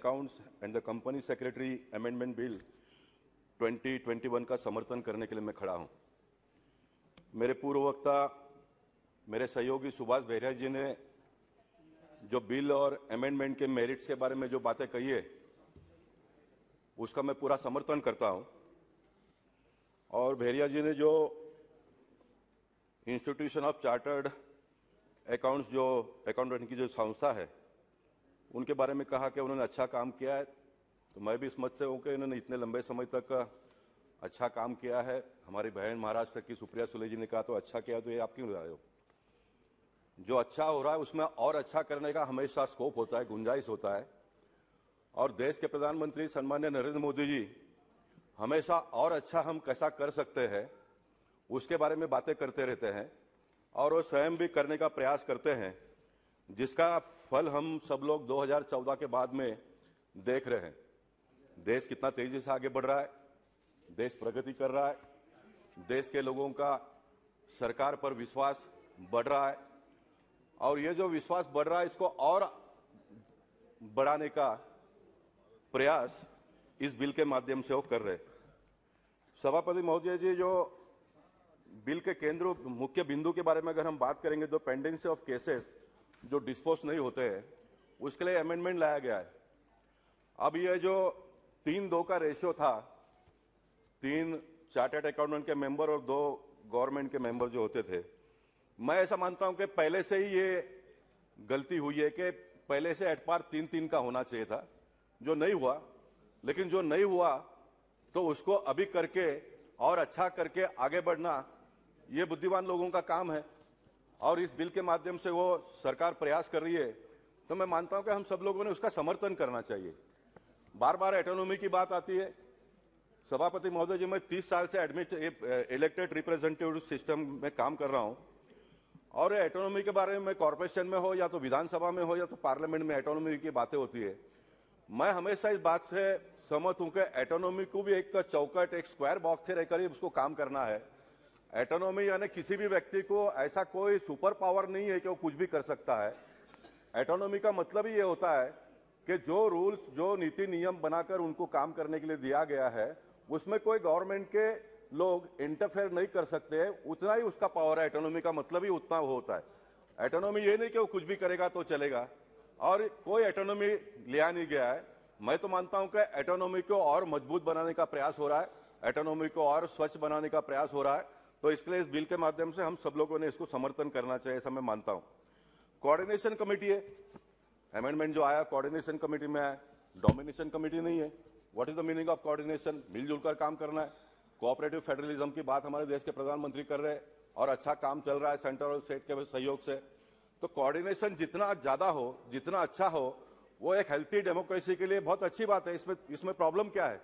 accounts and the company secretary amendment bill 2021 का समर्थन करने के लिए मैं खड़ा हूं मेरे पूर्व वक्ता मेरे सहयोगी सुभाष बहरिया जी ने जो बिल और अमेंडमेंट के मेरिट्स के बारे में जो बातें कही है उसका मैं पूरा समर्थन करता हूं और भेरिया जी ने जो इंस्टीट्यूशन ऑफ चार्टर्ड अकाउंट्स जो अकाउंटेंट की जो संस्था है उनके बारे में कहा कि उन्होंने अच्छा काम किया है तो मैं भी इस मत से हूँ कि इन्होंने इतने लंबे समय तक अच्छा काम किया है हमारी बहन महाराष्ट्र की सुप्रिया सुले जी ने कहा तो अच्छा किया तो ये आप क्यों रहे हो जो अच्छा हो रहा है उसमें और अच्छा करने का हमेशा स्कोप होता है गुंजाइश होता है और देश के प्रधानमंत्री सन्मान्य नरेंद्र मोदी जी हमेशा और अच्छा हम कैसा कर सकते हैं उसके बारे में बातें करते रहते हैं और वो स्वयं भी करने का प्रयास करते हैं जिसका फल हम सब लोग 2014 के बाद में देख रहे हैं देश कितना तेजी से आगे बढ़ रहा है देश प्रगति कर रहा है देश के लोगों का सरकार पर विश्वास बढ़ रहा है और ये जो विश्वास बढ़ रहा है इसको और बढ़ाने का प्रयास इस बिल के माध्यम से वो कर रहे सभापति महोदय जी जो बिल के केंद्र मुख्य बिंदु के बारे में अगर हम बात करेंगे तो पेंडेंसी ऑफ केसेस जो डिस्पोज नहीं होते हैं उसके लिए अमेंडमेंट लाया गया है अब यह जो तीन दो का रेशियो था तीन चार्टेड अकाउंटेंट के मेंबर और दो गवर्नमेंट के मेंबर जो होते थे मैं ऐसा मानता हूं कि पहले से ही ये गलती हुई है कि पहले से एट पार तीन तीन का होना चाहिए था जो नहीं हुआ लेकिन जो नहीं हुआ तो उसको अभी करके और अच्छा करके आगे बढ़ना ये बुद्धिमान लोगों का काम है और इस बिल के माध्यम से वो सरकार प्रयास कर रही है तो मैं मानता हूं कि हम सब लोगों ने उसका समर्थन करना चाहिए बार बार एटोनॉमी की बात आती है सभापति महोदय जी मैं तीस साल से एडमिट इलेक्टेड रिप्रेजेंटेटिव सिस्टम में काम कर रहा हूं और एटोनॉमी के बारे में कॉरपोरेशन में हो या तो विधानसभा में हो या तो पार्लियामेंट में एटोनॉमी की बातें होती है मैं हमेशा इस बात से सहमत हूं कि एटोनॉमी को भी एक चौकट एक स्क्वायर बॉक्स के रहकर ही उसको काम करना है एटोनॉमी यानी किसी भी व्यक्ति को ऐसा कोई सुपर पावर नहीं है कि वो कुछ भी कर सकता है एटोनॉमी का मतलब ही ये होता है कि जो रूल्स जो नीति नियम बनाकर उनको काम करने के लिए दिया गया है उसमें कोई गवर्नमेंट के लोग इंटरफेयर नहीं कर सकते उतना ही उसका पावर है एटोनॉमी का मतलब ही उतना वो होता है एटोनॉमी ये नहीं कि वो कुछ भी करेगा तो चलेगा और कोई एटोनॉमी लिया नहीं गया है मैं तो मानता हूं कि एटोनॉमी को और मजबूत बनाने का प्रयास हो रहा है एटोनॉमी को और स्वच्छ बनाने का प्रयास हो रहा है तो इसके लिए इस बिल के माध्यम से हम सब लोगों ने इसको समर्थन करना चाहिए ऐसा मैं मानता हूं कोऑर्डिनेशन कमेटी है अमेंडमेंट जो आया कोऑर्डिनेशन कमेटी में आया डोमिनेशन कमेटी नहीं है what is the meaning of coordination मिलजुल कर काम करना है कोऑपरेटिव फेडरलिज्म की बात हमारे देश के प्रधानमंत्री कर रहे हैं और अच्छा काम चल रहा है सेंटर और स्टेट के सहयोग से तो कोऑर्डिनेशन जितना ज्यादा हो जितना अच्छा हो वो एक हेल्थी डेमोक्रेसी के लिए बहुत अच्छी बात है इसमें इसमें प्रॉब्लम क्या है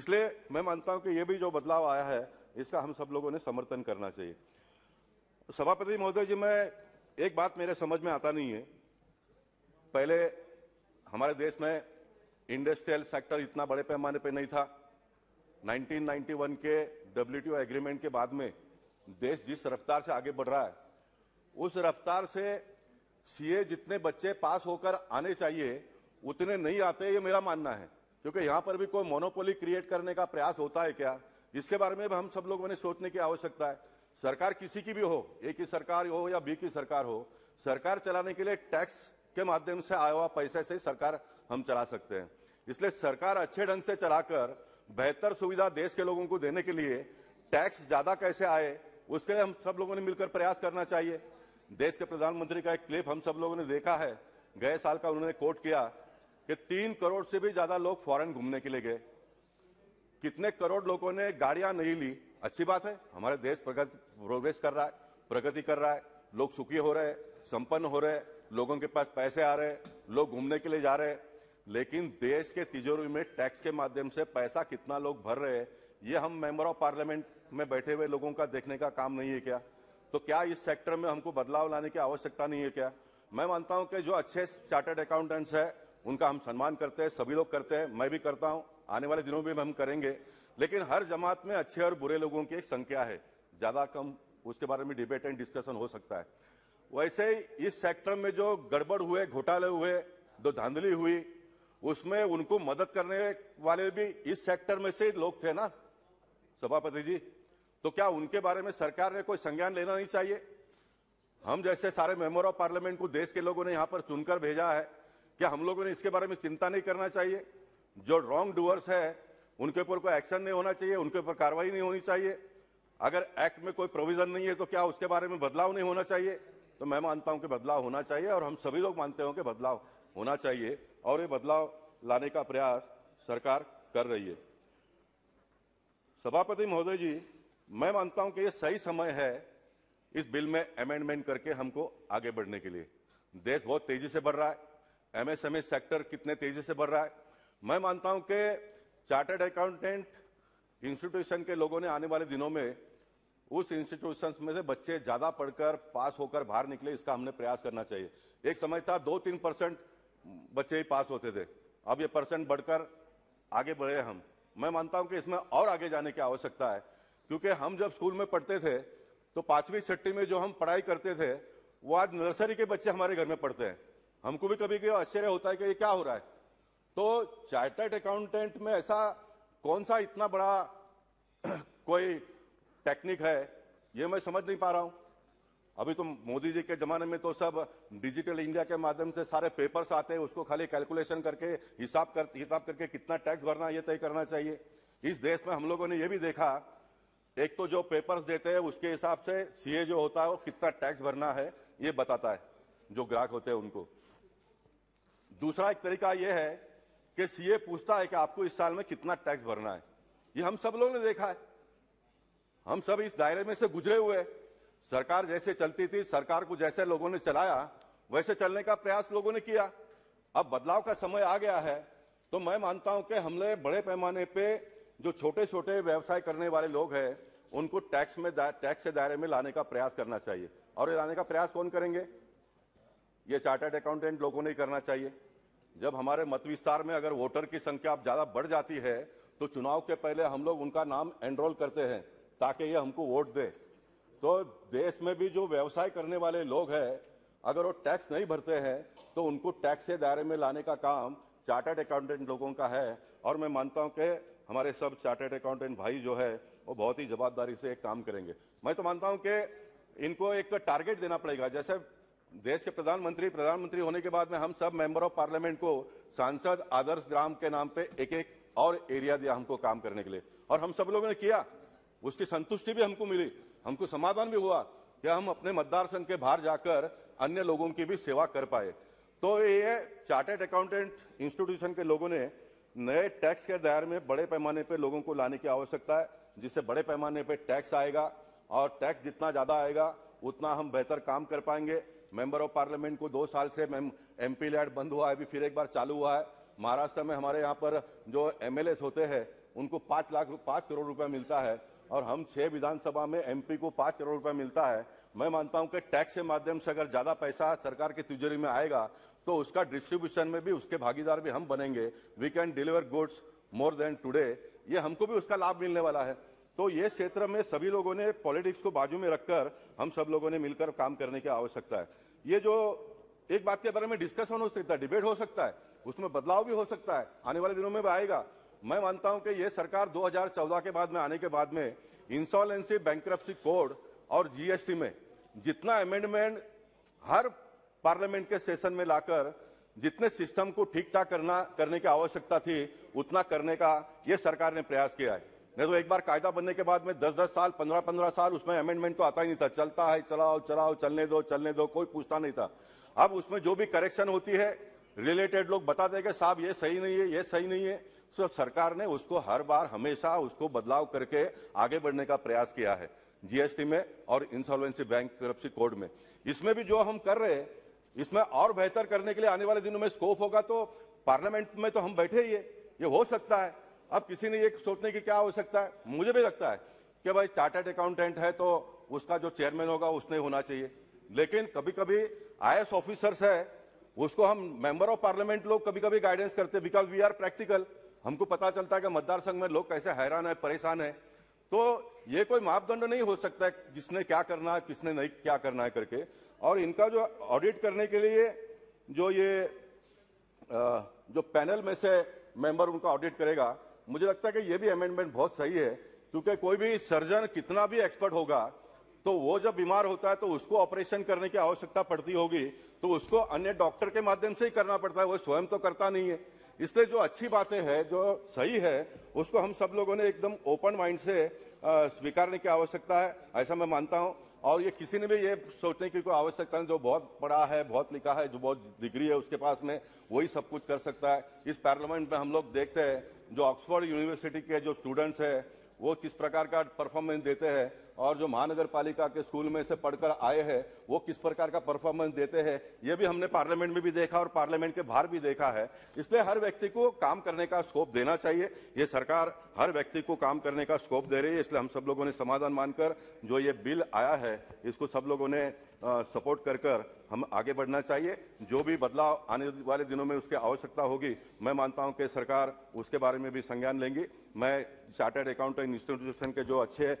इसलिए मैं मानता हूं कि ये भी जो बदलाव आया है इसका हम सब लोगों ने समर्थन करना चाहिए सभापति महोदय जी मैं एक बात मेरे समझ में आता नहीं है पहले हमारे देश में इंडस्ट्रियल सेक्टर इतना बड़े पैमाने पे नहीं था 1991 के डब्ल्यूटीओ एग्रीमेंट के बाद में देश जिस रफ्तार से आगे बढ़ रहा है उस रफ्तार से सीए जितने बच्चे पास होकर आने चाहिए उतने नहीं आते ये मेरा मानना है क्योंकि यहाँ पर भी कोई मोनोपोली क्रिएट करने का प्रयास होता है क्या इसके बारे में हम सब लोगों ने सोचने की आवश्यकता है सरकार किसी की भी हो ए की सरकार हो या बी की सरकार हो सरकार चलाने के लिए टैक्स के माध्यम से आया हुआ पैसे से सरकार हम चला सकते हैं इसलिए सरकार अच्छे ढंग से चलाकर बेहतर सुविधा देश के लोगों को देने के लिए टैक्स ज्यादा कैसे आए उसके लिए हम सब लोगों ने मिलकर प्रयास करना चाहिए देश के प्रधानमंत्री का एक क्लिप हम सब लोगों ने देखा है गए साल का उन्होंने कोट किया कि तीन करोड़ से भी ज्यादा लोग फॉरेन घूमने के लिए गए कितने करोड़ लोगों ने गाड़ियां नहीं ली अच्छी बात है हमारे देश प्रगति प्रोग्रेस कर रहा है प्रगति कर रहा है लोग सुखी हो रहे हैं संपन्न हो रहे हैं लोगों के पास पैसे आ रहे हैं लोग घूमने के लिए जा रहे हैं लेकिन देश के तिजोरी में टैक्स के माध्यम से पैसा कितना लोग भर रहे हैं ये हम मेंबर ऑफ पार्लियामेंट में बैठे हुए लोगों का देखने का काम नहीं है क्या तो क्या इस सेक्टर में हमको बदलाव लाने की आवश्यकता नहीं है क्या मैं मानता हूं कि जो अच्छे चार्टर्ड अकाउंटेंट्स हैं उनका हम सम्मान करते हैं सभी लोग करते हैं मैं भी करता हूं आने वाले दिनों में हम करेंगे लेकिन हर जमात में अच्छे और बुरे लोगों की एक संख्या है ज़्यादा कम उसके बारे में डिबेट एंड डिस्कशन हो सकता है वैसे ही इस सेक्टर में जो गड़बड़ हुए घोटाले हुए जो धांधली हुई उसमें उनको मदद करने वाले भी इस सेक्टर में से लोग थे ना सभापति जी तो क्या उनके बारे में सरकार ने कोई संज्ञान लेना नहीं चाहिए हम जैसे सारे मेंबर ऑफ पार्लियामेंट को देश के लोगों ने यहां पर चुनकर भेजा है क्या हम लोगों ने इसके बारे में चिंता नहीं करना चाहिए जो रॉन्ग डूअर्स है उनके ऊपर कोई एक्शन नहीं होना चाहिए उनके ऊपर कार्रवाई नहीं होनी चाहिए अगर एक्ट में कोई प्रोविजन नहीं है तो क्या उसके बारे में बदलाव नहीं होना चाहिए तो मैं मानता हूं कि बदलाव होना चाहिए और हम सभी लोग मानते हैं कि बदलाव होना चाहिए और ये बदलाव लाने का प्रयास सरकार कर रही है सभापति महोदय जी मैं मानता हूं कि ये सही समय है इस बिल में अमेंडमेंट करके हमको आगे बढ़ने के लिए देश बहुत तेजी से बढ़ रहा है एमएसएमई सेक्टर e कितने तेजी से बढ़ रहा है मैं मानता हूं कि चार्टर्ड अकाउंटेंट इंस्टीट्यूशन के लोगों ने आने वाले दिनों में उस इंस्टीट्यूशन में से बच्चे ज्यादा पढ़कर पास होकर बाहर निकले इसका हमने प्रयास करना चाहिए एक समय था दो तीन परसेंट बच्चे ही पास होते थे अब ये परसेंट बढ़कर आगे बढ़े हम मैं मानता हूं कि इसमें और आगे जाने की आवश्यकता है क्योंकि हम जब स्कूल में पढ़ते थे तो पांचवी छठी में जो हम पढ़ाई करते थे वो आज नर्सरी के बच्चे हमारे घर में पढ़ते हैं हमको भी कभी आश्चर्य होता है कि ये क्या हो रहा है तो चार्टर्ड अकाउंटेंट में ऐसा कौन सा इतना बड़ा कोई टेक्निक है ये मैं समझ नहीं पा रहा हूं अभी तो मोदी जी के जमाने में तो सब डिजिटल इंडिया के माध्यम से सारे पेपर्स आते हैं उसको खाली कैलकुलेशन करके हिसाब कर हिसाब करके कितना टैक्स भरना ये तय करना चाहिए इस देश में हम लोगों ने ये भी देखा एक तो जो पेपर्स देते हैं उसके हिसाब से सीए जो होता है वो कितना टैक्स भरना है ये बताता है जो ग्राहक होते हैं उनको दूसरा एक तरीका यह है कि सीए पूछता है कि आपको इस साल में कितना टैक्स भरना है ये हम सब लोगों ने देखा है हम सब इस दायरे में से गुजरे हुए सरकार जैसे चलती थी सरकार को जैसे लोगों ने चलाया वैसे चलने का प्रयास लोगों ने किया अब बदलाव का समय आ गया है तो मैं मानता हूं कि हमने बड़े पैमाने पे जो छोटे छोटे व्यवसाय करने वाले लोग हैं उनको टैक्स में टैक्स के दायरे में लाने का प्रयास करना चाहिए और ये लाने का प्रयास कौन करेंगे ये चार्टर्ड अकाउंटेंट लोगों ने करना चाहिए जब हमारे मत विस्तार में अगर वोटर की संख्या ज़्यादा बढ़ जाती है तो चुनाव के पहले हम लोग उनका नाम एनरोल करते हैं ताकि ये हमको वोट दे तो देश में भी जो व्यवसाय करने वाले लोग हैं अगर वो टैक्स नहीं भरते हैं तो उनको टैक्स के दायरे में लाने का काम चार्टर्ड अकाउंटेंट लोगों का है और मैं मानता हूँ कि हमारे सब चार्टर्ड अकाउंटेंट भाई जो है वो बहुत ही जवाबदारी से एक काम करेंगे मैं तो मानता हूँ कि इनको एक टारगेट देना पड़ेगा जैसे देश के प्रधानमंत्री प्रधानमंत्री होने के बाद में हम सब मेंबर ऑफ पार्लियामेंट को सांसद आदर्श ग्राम के नाम पे एक एक और एरिया दिया हमको काम करने के लिए और हम सब लोगों ने किया उसकी संतुष्टि भी हमको मिली हमको समाधान भी हुआ कि हम अपने मतदार संघ के बाहर जाकर अन्य लोगों की भी सेवा कर पाए तो ये चार्टेड अकाउंटेंट इंस्टीट्यूशन के लोगों ने नए टैक्स के दायरे में बड़े पैमाने पर लोगों को लाने की आवश्यकता है जिससे बड़े पैमाने पर टैक्स आएगा और टैक्स जितना ज़्यादा आएगा उतना हम बेहतर काम कर पाएंगे मेंबर ऑफ पार्लियामेंट को दो साल से एम पी लैड बंद हुआ है अभी फिर एक बार चालू हुआ है महाराष्ट्र में हमारे यहाँ पर जो एम होते हैं उनको पाँच लाख पाँच करोड़ रुपया मिलता है और हम छह विधानसभा में एमपी को पाँच करोड़ रुपया मिलता है मैं मानता हूं कि टैक्स के माध्यम से अगर ज़्यादा पैसा सरकार की तिजोरी में आएगा तो उसका डिस्ट्रीब्यूशन में भी उसके भागीदार भी हम बनेंगे we can deliver goods more than today ये हमको भी उसका लाभ मिलने वाला है तो ये क्षेत्र में सभी लोगों ने पॉलिटिक्स को बाजू में रखकर हम सब लोगों ने मिलकर काम करने की आवश्यकता है ये जो एक बात के बारे में डिस्कशन हो सकता है डिबेट हो सकता है उसमें बदलाव भी हो सकता है आने वाले दिनों में भी आएगा मैं मानता हूं कि ये सरकार 2014 के बाद में आने के बाद में इंसॉलेंसी बैंक्रप्सी कोड और जीएसटी में जितना अमेंडमेंट हर पार्लियामेंट के सेशन में लाकर जितने सिस्टम को ठीक ठाक करना करने की आवश्यकता थी उतना करने का ये सरकार ने प्रयास किया है नहीं तो एक बार कायदा बनने के बाद में दस दस साल पंद्रह पंद्रह साल उसमें अमेंडमेंट तो आता ही नहीं था चलता है चलाओ चलाओ चलने दो चलने दो कोई पूछता नहीं था अब उसमें जो भी करेक्शन होती है रिलेटेड लोग बताते हैं कि साहब ये सही नहीं है ये सही नहीं है तो सरकार ने उसको हर बार हमेशा उसको बदलाव करके आगे बढ़ने का प्रयास किया है जीएसटी में और इंसॉल्वेंसी बैंक करप्सी कोड में इसमें भी जो हम कर रहे हैं इसमें और बेहतर करने के लिए आने वाले दिनों में स्कोप होगा तो पार्लियामेंट में तो हम बैठे ही है ये हो सकता है अब किसी ने ये सोचने की क्या हो सकता है मुझे भी लगता है कि भाई चार्टर्ड अकाउंटेंट है तो उसका जो चेयरमैन होगा उसने होना चाहिए लेकिन कभी कभी आई ऑफिसर्स है उसको हम मेंबर ऑफ पार्लियामेंट लोग कभी कभी गाइडेंस करते बिकॉज वी आर प्रैक्टिकल हमको पता चलता है कि मतदार संघ में लोग कैसे हैरान है परेशान है तो ये कोई मापदंड नहीं हो सकता है किसने क्या करना है किसने नहीं क्या करना है करके और इनका जो ऑडिट करने के लिए जो ये जो पैनल में से मेंबर उनका ऑडिट करेगा मुझे लगता है कि ये भी अमेंडमेंट बहुत सही है क्योंकि कोई भी सर्जन कितना भी एक्सपर्ट होगा तो वो जब बीमार होता है तो उसको ऑपरेशन करने की आवश्यकता पड़ती होगी तो उसको अन्य डॉक्टर के माध्यम से ही करना पड़ता है वो स्वयं तो करता नहीं है इसलिए जो अच्छी बातें हैं जो सही है उसको हम सब लोगों ने एकदम ओपन माइंड से स्वीकारने की आवश्यकता है ऐसा मैं मानता हूँ और ये किसी ने भी ये सोचने की कोई आवश्यकता नहीं जो बहुत पढ़ा है बहुत लिखा है जो बहुत डिग्री है उसके पास में वही सब कुछ कर सकता है इस पार्लियामेंट में हम लोग देखते हैं जो ऑक्सफोर्ड यूनिवर्सिटी के जो स्टूडेंट्स हैं वो किस प्रकार का परफॉर्मेंस देते हैं और जो महानगर पालिका के स्कूल में से पढ़कर आए हैं वो किस प्रकार का परफॉर्मेंस देते हैं ये भी हमने पार्लियामेंट में भी देखा और पार्लियामेंट के बाहर भी देखा है इसलिए हर व्यक्ति को काम करने का स्कोप देना चाहिए ये सरकार हर व्यक्ति को काम करने का स्कोप दे रही है इसलिए हम सब लोगों ने समाधान मानकर जो ये बिल आया है इसको सब लोगों ने सपोर्ट कर कर हम आगे बढ़ना चाहिए जो भी बदलाव आने वाले दिनों में उसकी आवश्यकता होगी मैं मानता हूं कि सरकार उसके बारे में भी संज्ञान लेंगी मैं चार्टर्ड अकाउंटेंट इंस्टीट्यूशन के जो अच्छे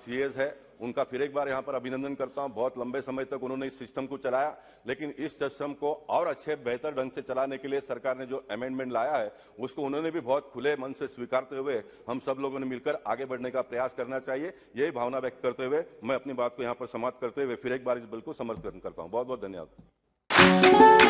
सी एज है उनका फिर एक बार यहाँ पर अभिनंदन करता हूँ बहुत लंबे समय तक उन्होंने इस सिस्टम को चलाया लेकिन इस सिस्टम को और अच्छे बेहतर ढंग से चलाने के लिए सरकार ने जो अमेंडमेंट लाया है उसको उन्होंने भी बहुत खुले मन से स्वीकारते हुए हम सब लोगों ने मिलकर आगे बढ़ने का प्रयास करना चाहिए यही भावना व्यक्त करते हुए मैं अपनी बात को यहाँ पर समाप्त करते हुए फिर एक बार इस बिल को समर्थन करता हूँ बहुत बहुत धन्यवाद